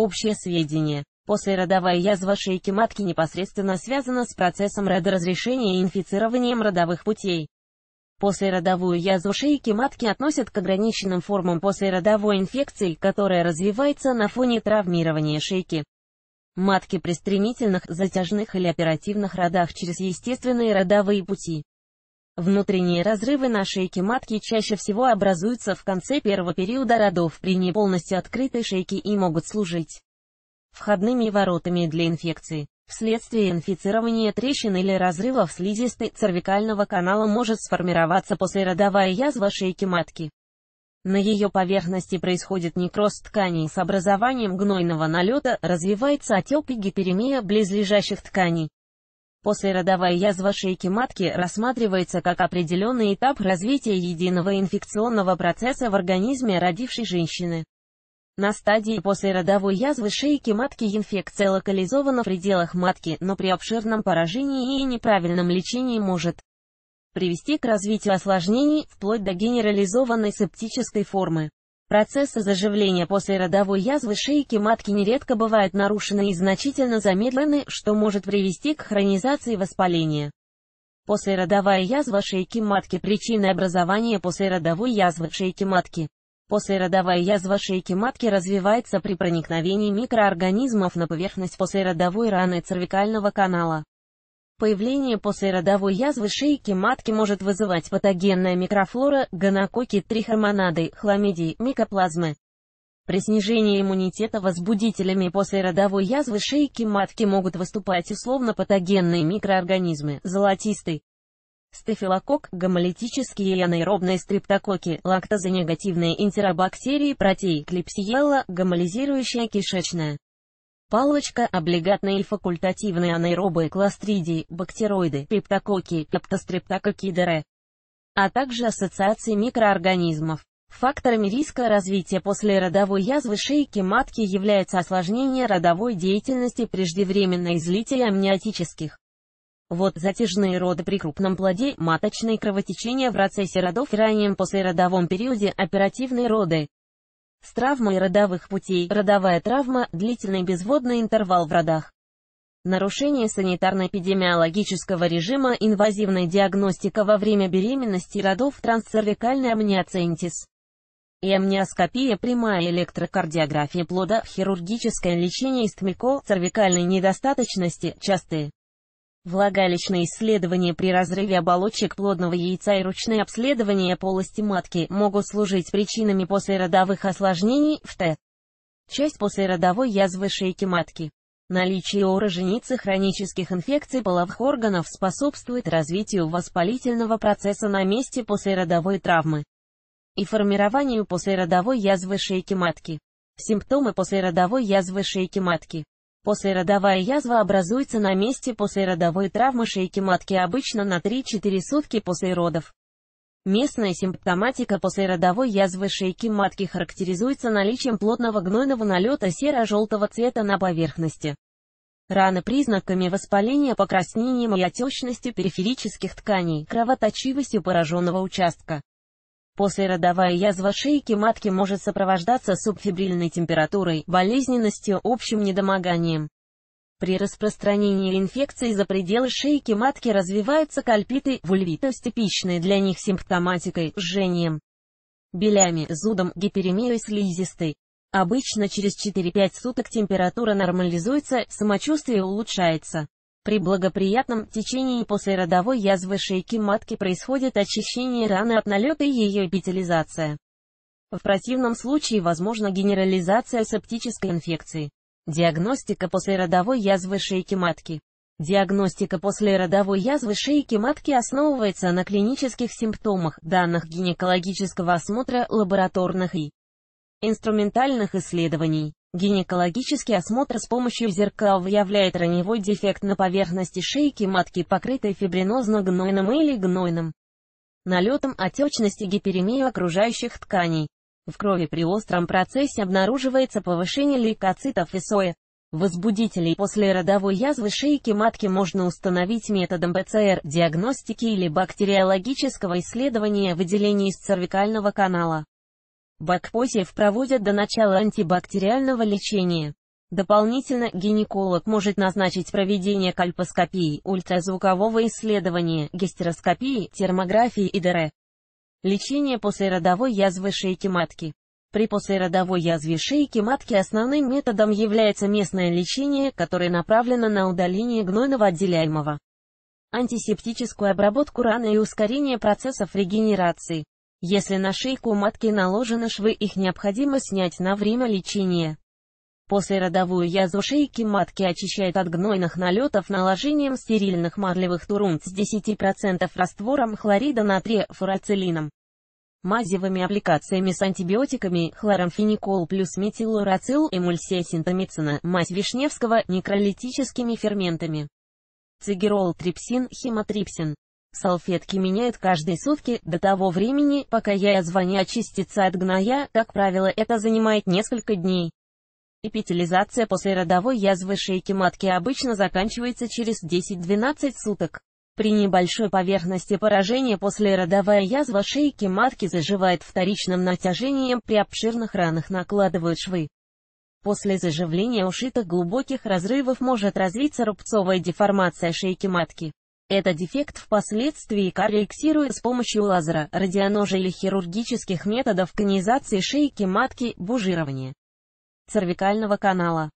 Общее сведение. Послеродовая язва шейки матки непосредственно связана с процессом родоразрешения и инфицированием родовых путей. Послеродовую язву шейки матки относят к ограниченным формам послеродовой инфекции, которая развивается на фоне травмирования шейки. Матки при стремительных, затяжных или оперативных родах через естественные родовые пути. Внутренние разрывы на шейке матки чаще всего образуются в конце первого периода родов при не полностью открытой шейке и могут служить входными воротами для инфекции. Вследствие инфицирования трещин или разрывов слизистой цервикального канала может сформироваться послеродовая язва шейки матки. На ее поверхности происходит некроз тканей с образованием гнойного налета, развивается отек и гиперемия близлежащих тканей. Послеродовая язва шейки матки рассматривается как определенный этап развития единого инфекционного процесса в организме родившей женщины. На стадии послеродовой язвы шейки матки инфекция локализована в пределах матки, но при обширном поражении и неправильном лечении может привести к развитию осложнений, вплоть до генерализованной септической формы. Процессы заживления после родовой язвы шейки матки нередко бывают нарушены и значительно замедлены, что может привести к хронизации воспаления. Послеродовая язва шейки матки причина образования послеродовой язвы шейки матки Послеродовая язва шейки матки развивается при проникновении микроорганизмов на поверхность послеродовой раны цервикального канала. Появление послеродовой язвы шейки матки может вызывать патогенная микрофлора, гонококи, трихормонады, хламидии, микоплазмы. При снижении иммунитета возбудителями послеродовой язвы шейки матки могут выступать условно-патогенные микроорганизмы, золотистый, стафилококк, гомолитические и анаэробные стриптококи, лактозонегативные энтеробактерии, протеи, клепсиелла, гомолизирующая кишечная. Палочка облигатные и факультативные анаэробы кластридии, бактероиды, пептококи, пептострептококидеры, а также ассоциации микроорганизмов. Факторами риска развития послеродовой язвы шейки матки является осложнение родовой деятельности преждевременное излитие амниотических. Вот затяжные роды при крупном плоде, маточные кровотечения в процессе родов в раннем послеродовом периоде, оперативные роды. С травмой родовых путей родовая травма – длительный безводный интервал в родах. Нарушение санитарно-эпидемиологического режима, инвазивная диагностика во время беременности родов, трансцервикальный амниоцентис и амниоскопия, прямая электрокардиография плода, хирургическое лечение истмико, цервикальной недостаточности, частые. Влагалищные исследования при разрыве оболочек плодного яйца и ручное обследование полости матки могут служить причинами послеродовых осложнений в Т. Часть послеродовой язвы шейки матки. Наличие у роженицы хронических инфекций половых органов способствует развитию воспалительного процесса на месте послеродовой травмы и формированию послеродовой язвы шейки матки. Симптомы послеродовой язвы шейки матки Послеродовая язва образуется на месте послеродовой травмы шейки матки обычно на 3-4 сутки после родов. Местная симптоматика послеродовой язвы шейки матки характеризуется наличием плотного гнойного налета серо-желтого цвета на поверхности. Раны признаками воспаления покраснением и отечностью периферических тканей, кровоточивостью пораженного участка. Послеродовая язва шейки матки может сопровождаться субфибрильной температурой, болезненностью, общим недомоганием. При распространении инфекции за пределы шейки матки развиваются кальпиты, вульвиты с для них симптоматикой, жжением, белями, зудом, гиперемией слизистой. Обычно через 4-5 суток температура нормализуется, самочувствие улучшается. При благоприятном течении после родовой язвы шейки матки происходит очищение раны от налета и ее эпителизация. В противном случае возможна генерализация септической инфекции. Диагностика после родовой язвы шейки матки. Диагностика после родовой язвы шейки матки основывается на клинических симптомах, данных гинекологического осмотра, лабораторных и инструментальных исследований. Гинекологический осмотр с помощью зеркал выявляет раневой дефект на поверхности шейки матки, покрытой фибринозно-гнойным или гнойным налетом отечности гиперемии окружающих тканей. В крови при остром процессе обнаруживается повышение лейкоцитов и соя. Возбудителей после родовой язвы шейки матки можно установить методом ПЦР-диагностики или бактериологического исследования выделения из цервикального канала. Бакпосев проводят до начала антибактериального лечения. Дополнительно гинеколог может назначить проведение кальпоскопии, ультразвукового исследования, гистероскопии, термографии и ДР. Лечение послеродовой язвы шейки матки. При послеродовой язве шейки матки основным методом является местное лечение, которое направлено на удаление гнойного отделяемого, антисептическую обработку раны и ускорение процессов регенерации. Если на шейку матки наложены швы, их необходимо снять на время лечения. После родовую язву шейки матки очищают от гнойных налетов наложением стерильных марлевых турунт с 10% раствором хлорида натрия фурацилином мазевыми аппликациями с антибиотиками, хлоромфеникол плюс метилурацил, эмульсия синтомицина, мазь Вишневского, некролитическими ферментами. Цигерол, трипсин, хемотрипсин. Салфетки меняют каждые сутки до того времени, пока яя-звоня очистится а от гноя, как правило это занимает несколько дней. Эпителизация после родовой язвы шейки матки обычно заканчивается через 10-12 суток. При небольшой поверхности поражения послеродовая язва шейки матки заживает вторичным натяжением, при обширных ранах накладывают швы. После заживления ушитых глубоких разрывов может развиться рубцовая деформация шейки матки. Этот дефект впоследствии корректируют с помощью лазера, радионожа или хирургических методов конизации шейки матки, бужирования цервикального канала.